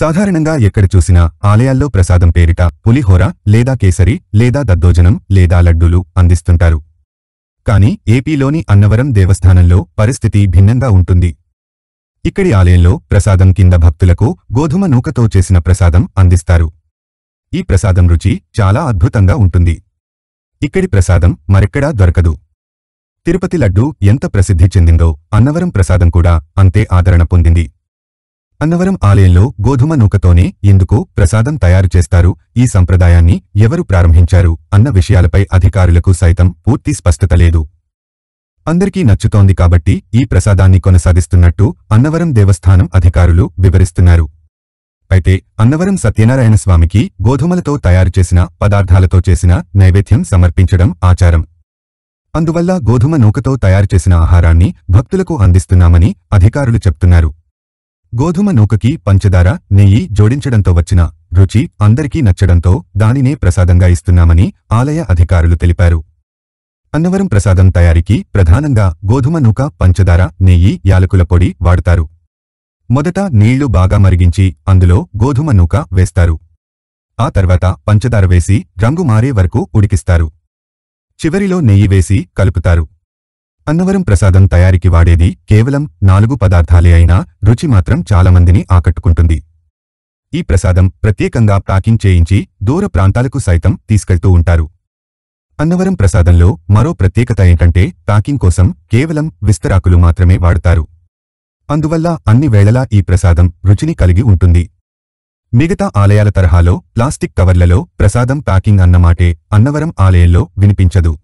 సాధారణంగా ఎక్కడ చూసినా ఆలయాల్లో ప్రసాదం పేరిట పులిహోర లేదా కేసరి లేదా దద్దోజనం లేదా లడ్డూలు అందిస్తుంటారు కాని ఏపీలోని అన్నవరం దేవస్థానంలో పరిస్థితి భిన్నంగా ఉంటుంది ఇక్కడి ఆలయంలో ప్రసాదం కింద భక్తులకు గోధుమ నూకతో చేసిన ప్రసాదం అందిస్తారు ఈ ప్రసాదం రుచి చాలా అద్భుతంగా ఉంటుంది ఇక్కడి ప్రసాదం మరెక్కడా దొరకదు తిరుపతి లడ్డు ఎంత ప్రసిద్ధి చెందిందో అన్నవరం ప్రసాదం కూడా అంతే ఆదరణ పొందింది అన్నవరం ఆలయంలో గోధుమ నూకతోనే ఎందుకు ప్రసాదం తయారు చేస్తారు ఈ సంప్రదాయాన్ని ఎవరు ప్రారంభించారు అన్న విషయాలపై అధికారులకు సైతం పూర్తి స్పష్టత లేదు అందరికీ నచ్చుతోంది కాబట్టి ఈ ప్రసాదాన్ని కొనసాగిస్తున్నట్టు అన్నవరం దేవస్థానం అధికారులు వివరిస్తున్నారు అయితే అన్నవరం సత్యనారాయణ స్వామికి గోధుమలతో తయారు చేసిన పదార్థాలతో చేసిన నైవేద్యం సమర్పించడం ఆచారం అందువల్ల గోధుమ నూకతో తయారు చేసిన ఆహారాన్ని భక్తులకు అందిస్తున్నామని అధికారులు చెప్తున్నారు గోధుమ నూకకి పంచదార నెయ్యి జోడించడంతో వచ్చిన రుచి అందరికీ నచ్చడంతో దానినే ప్రసాదంగా ఇస్తున్నామని ఆలయ అధికారులు తెలిపారు అన్నవరం ప్రసాదం తయారీకి ప్రధానంగా గోధుమ నూక పంచదార నెయ్యి యాలకుల పొడి వాడతారు మొదట నీళ్లు బాగా మరిగించి అందులో గోధుమ నూక వేస్తారు ఆ తర్వాత పంచదార వేసి రంగు మారే వరకు ఉడికిస్తారు చివరిలో నెయ్యి వేసి కలుపుతారు అన్నవరం ప్రసాదం తయారీకి వాడేది కేవలం నాలుగు పదార్థాలే అయినా రుచి మాత్రం చాలామందిని ఆకట్టుకుంటుంది ఈ ప్రసాదం ప్రత్యేకంగా ప్యాకింగ్ చేయించి దూర ప్రాంతాలకు సైతం తీసుకెళ్తూ ఉంటారు అన్నవరం ప్రసాదంలో మరో ప్రత్యేకత ఏంటంటే ప్యాకింగ్ కోసం కేవలం విస్తరాకులు మాత్రమే వాడతారు అందువల్ల అన్ని వేళలా ఈ ప్రసాదం రుచిని కలిగి ఉంటుంది మిగతా ఆలయాల తరహాలో ప్లాస్టిక్ కవర్లలో ప్రసాదం ప్యాకింగ్ అన్నమాటే అన్నవరం ఆలయంలో వినిపించదు